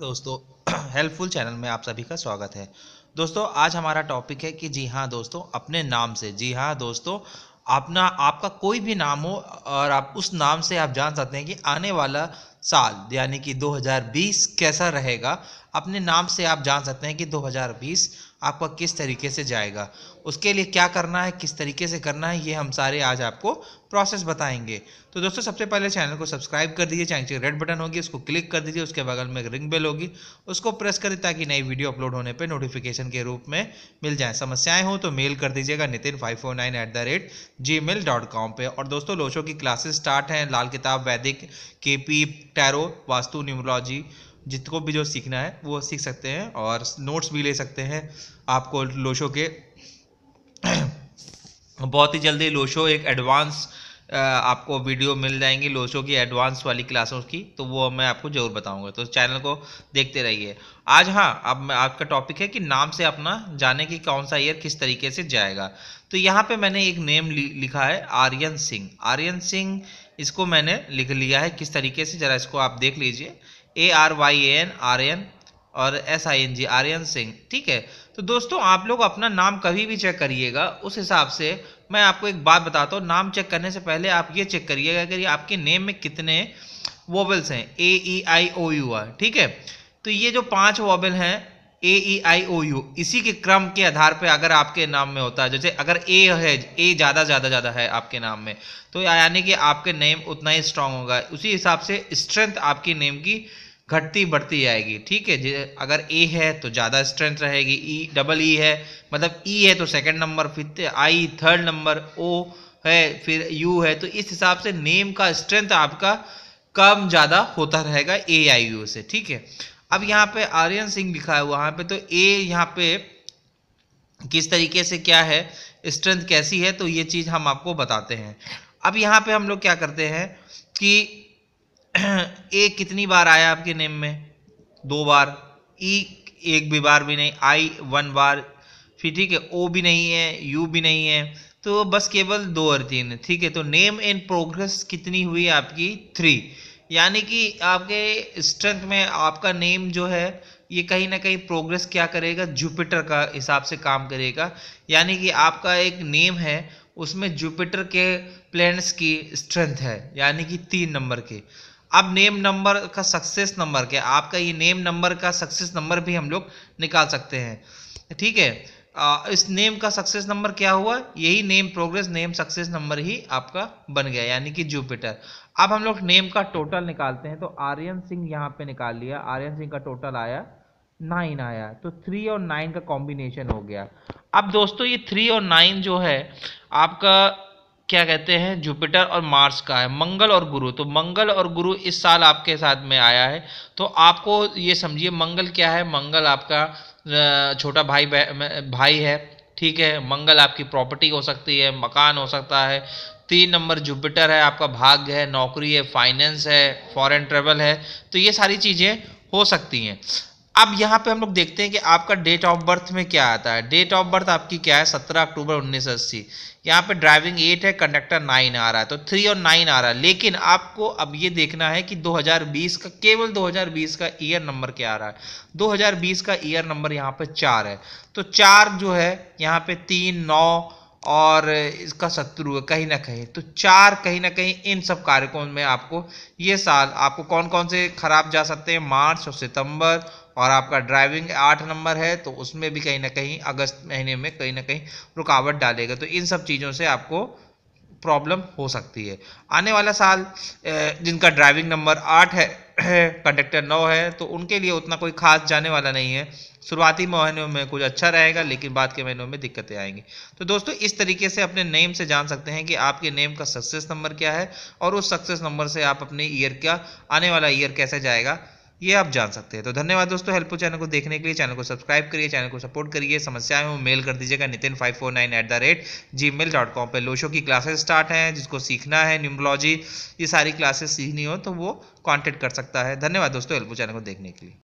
दोस्तों helpful channel में आप सभी का स्वागत है दोस्तों आज हमारा टॉपिक है कि जी हाँ दोस्तों अपने नाम से जी हाँ दोस्तों अपना आपका कोई भी नाम हो और आप उस नाम से आप जान सकते हैं कि आने वाला साल यानी कि 2020 कैसा रहेगा अपने नाम से आप जान सकते हैं कि 2020 आपका किस तरीके से जाएगा उसके लिए क्या करना है किस तरीके से करना है ये हम सारे आज आपको प्रोसेस बताएंगे तो दोस्तों सबसे पहले चैनल को सब्सक्राइब कर दीजिए चैनल रेड बटन होगी उसको क्लिक कर दीजिए उसके बगल में रिंग बेल होगी उसको प्रेस कर दीजिए ताकि नई वीडियो अपलोड होने पर नोटिफिकेशन के रूप में मिल जाए समस्याएं हो तो मेल कर दीजिएगा Nitin five four nine at the rate gmail dot com पर और दोस्तों लोशो की क्लासेस स्टार्ट हैं लाल किताब वैदिक K P tarot vastu numerology जितको भी जो सीखना है वो सीख सकते हैं और नोट्स भी ले सकते हैं आपको लोशो के बहुत ही जल्दी लोशो एक एडवांस आपको वीडियो मिल जाएंगी लोशो की एडवांस वाली क्लासों की तो वो मैं आपको ज़रूर बताऊंगा तो चैनल को देखते रहिए आज हाँ अब मैं आपका टॉपिक है कि नाम से अपना जाने कि कौन सा ईयर किस तरीके से जाएगा तो यहाँ पे मैंने एक नेम लिखा है आर्यन सिंह आर्यन सिंह इसको मैंने लिख लिया है किस तरीके से ज़रा इसको आप देख लीजिए A R Y A N R N और S I N G Aryan Singh ठीक है तो दोस्तों आप लोग अपना नाम कभी भी चेक करिएगा उस हिसाब से मैं आपको एक बात बताता हूँ नाम चेक करने से पहले आप ये चेक करिएगा कि आपके नेम में कितने वोबल्स हैं ए ई आई ओ यू आर ठीक है तो ये जो पांच वोबल हैं ए ई आई ओ यू इसी के क्रम के आधार पे अगर आपके नाम में होता है जैसे अगर ए है ए ज़्यादा ज़्यादा ज़्यादा है आपके नाम में तो यानी कि आपके नेम उतना ही स्ट्रांग होगा उसी हिसाब से स्ट्रेंथ आपकी नेम की घटती बढ़ती जाएगी ठीक है अगर ए है तो ज़्यादा स्ट्रेंथ रहेगी ई डबल ई है मतलब ई e है तो सेकेंड नंबर फिर आई थर्ड नंबर ओ है फिर यू है तो इस हिसाब से नेम का स्ट्रेंथ आपका कम ज़्यादा होता रहेगा ए आई यू से ठीक है अब यहाँ पे आर्यन सिंह लिखा है वहाँ पे तो ए यहाँ पे किस तरीके से क्या है स्ट्रेंथ कैसी है तो ये चीज़ हम आपको बताते हैं अब यहाँ पे हम लोग क्या करते हैं कि ए कितनी बार आया आपके नेम में दो बार ई e एक भी बार भी नहीं आई वन बार फिर ठीक है ओ भी नहीं है यू भी नहीं है तो बस केवल दो और तीन ठीक है तो नेम इन प्रोग्रेस कितनी हुई आपकी थ्री यानी कि आपके स्ट्रेंथ में आपका नेम जो है ये कहीं ना कहीं प्रोग्रेस क्या करेगा जुपिटर का हिसाब से काम करेगा यानी कि आपका एक नेम है उसमें जुपिटर के प्लैनेट्स की स्ट्रेंथ है यानी कि तीन नंबर के अब नेम नंबर का सक्सेस नंबर क्या आपका ये नेम नंबर का सक्सेस नंबर भी हम लोग निकाल सकते हैं ठीक है आ, इस नेम का सक्सेस नंबर क्या हुआ यही name progress name success number ही आपका बन गया यानी कि जुपिटर अब हम लोग नेम का टोटल निकालते हैं तो आर्यन सिंह यहाँ पे निकाल लिया आर्यन सिंह का टोटल आया नाइन आया तो थ्री और नाइन का कॉम्बिनेशन हो गया अब दोस्तों ये थ्री और नाइन जो है आपका क्या कहते हैं जुपिटर और मार्स का है मंगल और गुरु तो मंगल और गुरु इस साल आपके साथ में आया है तो आपको ये समझिए मंगल क्या है मंगल आपका छोटा भाई भाई है ठीक है मंगल आपकी प्रॉपर्टी हो सकती है मकान हो सकता है तीन नंबर जुपिटर है आपका भाग्य है नौकरी है फाइनेंस है फॉरेन ट्रेवल है तो ये सारी चीज़ें हो सकती हैं अब यहाँ पे हम लोग देखते हैं कि आपका डेट ऑफ बर्थ में क्या आता है डेट ऑफ बर्थ आपकी क्या है सत्रह अक्टूबर उन्नीस सौ अस्सी यहाँ पर ड्राइविंग एट है कंडक्टर नाइन आ रहा है तो थ्री और नाइन आ रहा है लेकिन आपको अब ये देखना है कि 2020 का केवल 2020 का ईयर नंबर क्या आ रहा है 2020 का ईयर नंबर यहाँ पर चार है तो चार जो है यहाँ पर तीन नौ और इसका शत्रु है कहीं ना कहीं तो चार कहीं ना कहीं इन सब कारकों में आपको ये साल आपको कौन कौन से खराब जा सकते हैं मार्च और सितंबर और आपका ड्राइविंग आठ नंबर है तो उसमें भी कहीं ना कहीं अगस्त महीने में कहीं ना कहीं रुकावट डालेगा तो इन सब चीज़ों से आपको प्रॉब्लम हो सकती है आने वाला साल जिनका ड्राइविंग नंबर आठ है कंडक्टर नौ है तो उनके लिए उतना कोई खास जाने वाला नहीं है शुरुआती महीनों में कुछ अच्छा रहेगा लेकिन बाद के महीनों में दिक्कतें आएंगी तो दोस्तों इस तरीके से अपने नेम से जान सकते हैं कि आपके नेम का सक्सेस नंबर क्या है और उस सक्सेस नंबर से आप अपने ईयर का आने वाला ईयर कैसे जाएगा ये आप जान सकते हैं तो धन्यवाद दोस्तों हेल्पफुल चैनल को देखने के लिए चैनल को सब्सक्राइब करिए चैनल को सपोर्ट करिए समस्याएं हो मेल कर दीजिएगा Nitin five four nine at the rate gmail dot com पर लोशो की क्लासेस स्टार्ट हैं जिसको सीखना है न्यूमोलॉजी ये सारी क्लासेस सीखनी हो तो वो कॉन्टेक्ट कर सकता है धन्यवाद दोस्तों हेल्पफुल चैनल को देखने के लिए